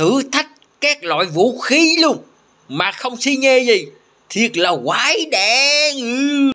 thử thách các loại vũ khí luôn mà không si nhê gì thiệt là quái đản